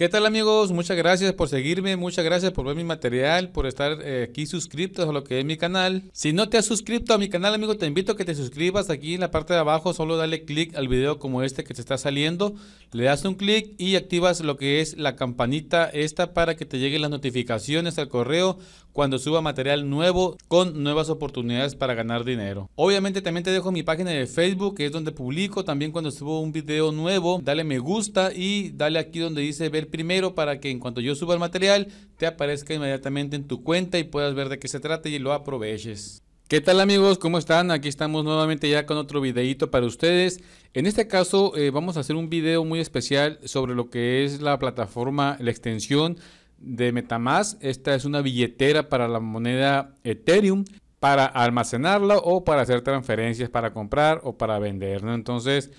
¿Qué tal amigos? Muchas gracias por seguirme, muchas gracias por ver mi material, por estar eh, aquí suscriptos a lo que es mi canal. Si no te has suscrito a mi canal amigo, te invito a que te suscribas aquí en la parte de abajo, solo dale click al video como este que te está saliendo, le das un clic y activas lo que es la campanita esta para que te lleguen las notificaciones al correo cuando suba material nuevo con nuevas oportunidades para ganar dinero. Obviamente también te dejo mi página de Facebook, que es donde publico también cuando subo un video nuevo. Dale me gusta y dale aquí donde dice ver primero para que en cuanto yo suba el material te aparezca inmediatamente en tu cuenta y puedas ver de qué se trata y lo aproveches. ¿Qué tal amigos? ¿Cómo están? Aquí estamos nuevamente ya con otro videito para ustedes. En este caso eh, vamos a hacer un video muy especial sobre lo que es la plataforma, la extensión de Metamask. Esta es una billetera para la moneda Ethereum para almacenarla o para hacer transferencias para comprar o para vender. Entonces,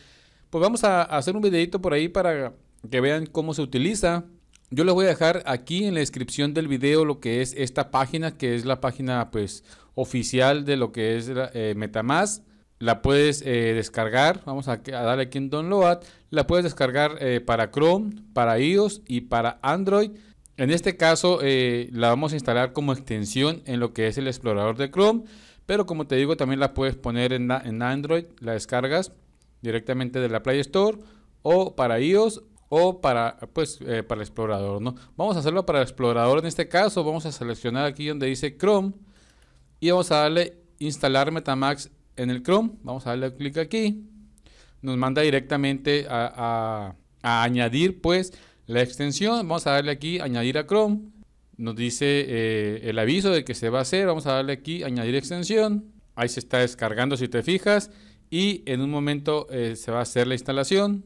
pues vamos a hacer un videito por ahí para que vean cómo se utiliza. Yo les voy a dejar aquí en la descripción del video lo que es esta página, que es la página pues oficial de lo que es eh, Metamask. La puedes eh, descargar, vamos a, darle aquí en Download. La puedes descargar eh, para Chrome, para iOS y para Android. En este caso eh, la vamos a instalar como extensión en lo que es el explorador de Chrome, pero como te digo también la puedes poner en, Android, la descargas directamente de la Play Store o para iOS o para, pues, eh, para el explorador. ¿no? Vamos a hacerlo para el explorador en este caso, vamos a seleccionar aquí donde dice Chrome y vamos a darle instalar Metamax en el Chrome, vamos a darle clic aquí, nos manda directamente a, a añadir pues la extensión, vamos a darle aquí añadir a Chrome. Nos dice eh, el aviso de que se va a hacer. Vamos a darle aquí añadir extensión. Ahí se está descargando si te fijas. Y en un momento eh, se va a hacer la instalación.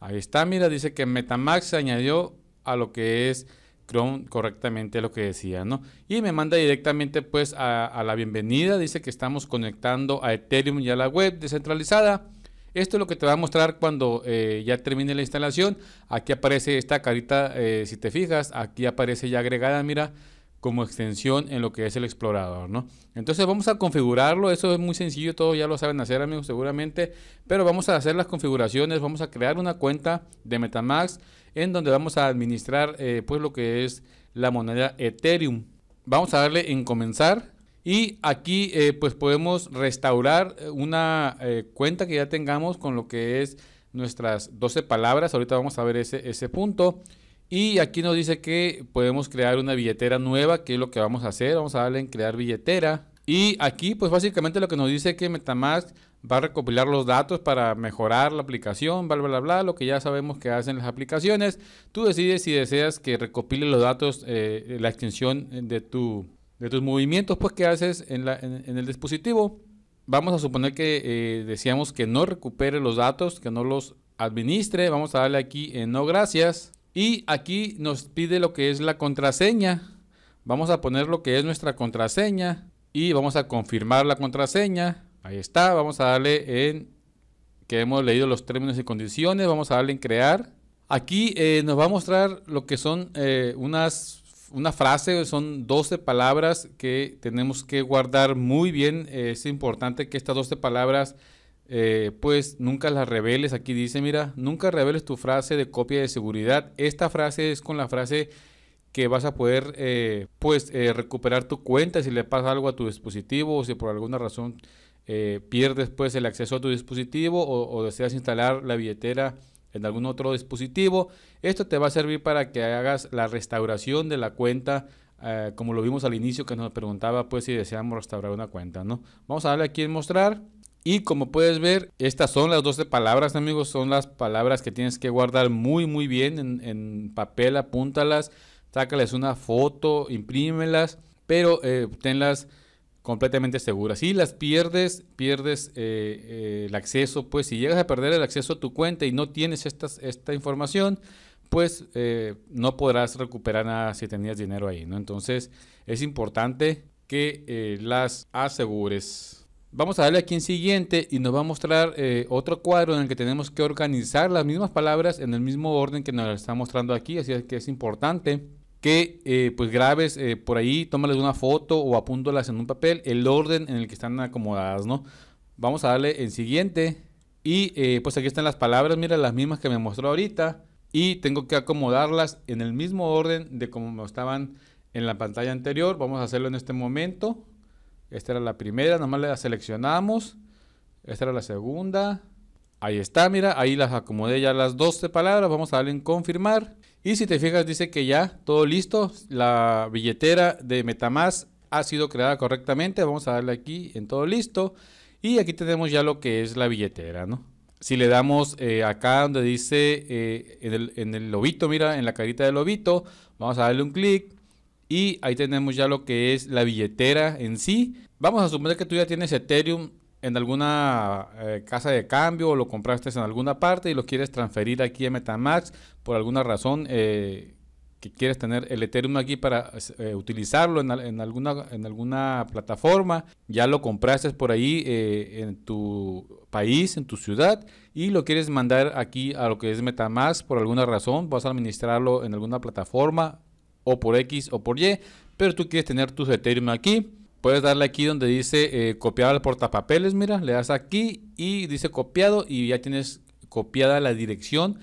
Ahí está, mira, dice que Metamax se añadió a lo que es Chrome correctamente lo que decía, ¿no? Y me manda directamente pues a la bienvenida. Dice que estamos conectando a Ethereum y a la web descentralizada. Esto es lo que te va a mostrar cuando eh, ya termine la instalación. Aquí aparece esta carita, eh, si te fijas, aquí aparece ya agregada, mira, como extensión en lo que es el explorador, ¿no? Entonces vamos a configurarlo, eso es muy sencillo, todos ya lo saben hacer amigos seguramente, pero vamos a hacer las configuraciones, vamos a crear una cuenta de Metamax en donde vamos a administrar eh, pues lo que es la moneda Ethereum. Vamos a darle en comenzar, y aquí eh, pues podemos restaurar eh, una eh, cuenta que ya tengamos con lo que es nuestras 12 palabras. Ahorita vamos a ver ese, ese punto. Y aquí nos dice que podemos crear una billetera nueva, que es lo que vamos a hacer. Vamos a darle en crear billetera. Y aquí pues básicamente lo que nos dice que Metamask va a recopilar los datos para mejorar la aplicación, bla, bla, bla, lo que ya sabemos que hacen las aplicaciones. Tú decides si deseas que recopile los datos, la extensión de tu de tus movimientos pues, que haces en, el dispositivo. Vamos a suponer que eh, decíamos que no recupere los datos, que no los administre. Vamos a darle aquí en no gracias. Y aquí nos pide lo que es la contraseña. Vamos a poner lo que es nuestra contraseña y vamos a confirmar la contraseña. Ahí está, vamos a darle en que hemos leído los términos y condiciones, vamos a darle en crear. Aquí eh, nos va a mostrar lo que son eh, unas una frase, son 12 palabras que tenemos que guardar muy bien. Eh, es importante que estas 12 palabras, eh, pues nunca las reveles. Aquí dice, mira, nunca reveles tu frase de copia de seguridad. Esta frase es con la frase que vas a poder, eh, pues, recuperar tu cuenta si le pasa algo a tu dispositivo o si por alguna razón pierdes, pues, el acceso a tu dispositivo o, o deseas instalar la billetera en algún otro dispositivo. Esto te va a servir para que hagas la restauración de la cuenta, eh, como lo vimos al inicio que nos preguntaba pues si deseamos restaurar una cuenta, ¿no? Vamos a darle aquí en mostrar. Y como puedes ver, estas son las 12 palabras, amigos. Son las palabras que tienes que guardar muy, muy bien en, papel. Apúntalas, sácales una foto, imprímelas, pero eh, tenlas completamente segura. Si las pierdes, pierdes eh, eh, el acceso, pues si llegas a perder el acceso a tu cuenta y no tienes esta información, pues eh, no podrás recuperar nada si tenías dinero ahí, ¿no? Entonces es importante que las asegures. Vamos a darle aquí en siguiente y nos va a mostrar otro cuadro en el que tenemos que organizar las mismas palabras en el mismo orden que nos está mostrando aquí, así que es importante que eh, pues grabes eh, por ahí, tómales una foto o apúntalas en un papel, el orden en el que están acomodadas, ¿no? Vamos a darle en siguiente y eh, pues aquí están las palabras, mira las mismas que me mostró ahorita y tengo que acomodarlas en el mismo orden de como estaban en la pantalla anterior, vamos a hacerlo en este momento, esta era la primera, nomás la seleccionamos, esta era la segunda, Ahí está, mira, ahí las acomodé ya las 12 palabras, vamos a darle en confirmar. Y si te fijas dice que ya todo listo, la billetera de Metamask ha sido creada correctamente, vamos a darle aquí en todo listo. Y aquí tenemos ya lo que es la billetera, ¿no? Si le damos eh, acá donde dice eh, en, el, en, el, lobito, mira, en la carita del lobito, vamos a darle un clic y ahí tenemos ya lo que es la billetera en sí. Vamos a suponer que tú ya tienes Ethereum en alguna eh, casa de cambio o lo compraste en alguna parte y lo quieres transferir aquí a Metamax por alguna razón eh, que quieres tener el Ethereum aquí para eh, utilizarlo en, alguna, en alguna plataforma, ya lo compraste por ahí en tu país, en tu ciudad y lo quieres mandar aquí a lo que es Metamax por alguna razón, vas a administrarlo en alguna plataforma o por X o por Y, pero tú quieres tener tus Ethereum aquí Puedes darle aquí donde dice copiado eh, copiar al portapapeles, mira, le das aquí y dice copiado y ya tienes copiada la dirección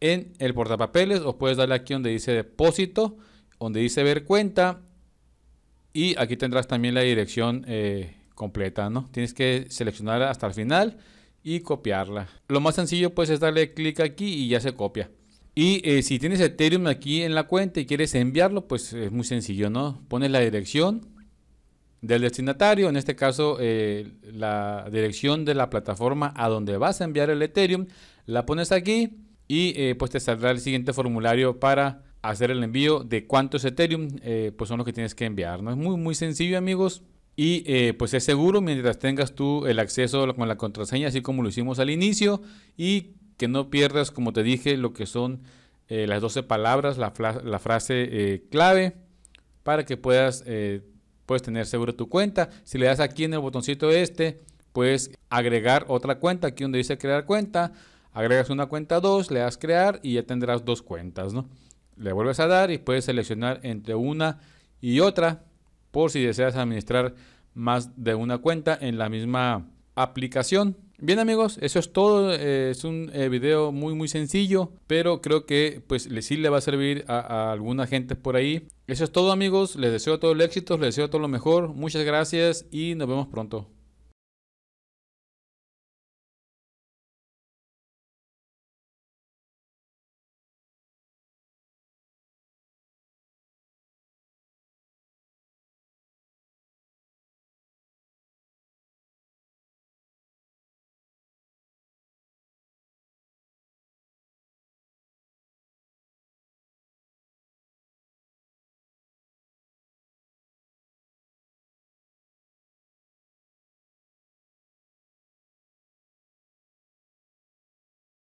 en el portapapeles o puedes darle aquí donde dice depósito, donde dice ver cuenta y aquí tendrás también la dirección eh, completa, ¿no? Tienes que seleccionar hasta el final y copiarla. Lo más sencillo pues es darle clic aquí y ya se copia. Y eh, si tienes Ethereum aquí en la cuenta y quieres enviarlo, pues es muy sencillo, ¿no? Pones la dirección del destinatario, en este caso eh, la dirección de la plataforma a donde vas a enviar el Ethereum, la pones aquí y eh, pues te saldrá el siguiente formulario para hacer el envío de cuántos Ethereum eh, pues son los que tienes que enviar. ¿no? Es muy muy sencillo amigos y pues es seguro mientras tengas tú el acceso con la contraseña así como lo hicimos al inicio y que no pierdas como te dije lo que son las 12 palabras, la, frase clave para que puedas puedes tener seguro tu cuenta. Si le das aquí en el botoncito este, puedes agregar otra cuenta. Aquí donde dice crear cuenta, agregas una cuenta 2, le das crear y ya tendrás dos cuentas, ¿no? Le vuelves a dar y puedes seleccionar entre una y otra por si deseas administrar más de una cuenta en la misma aplicación. Bien amigos, eso es todo, eh, es un eh, video muy muy sencillo, pero creo que pues les sí le va a servir a alguna gente por ahí. Eso es todo amigos, les deseo todo el éxito, les deseo todo lo mejor, muchas gracias y nos vemos pronto.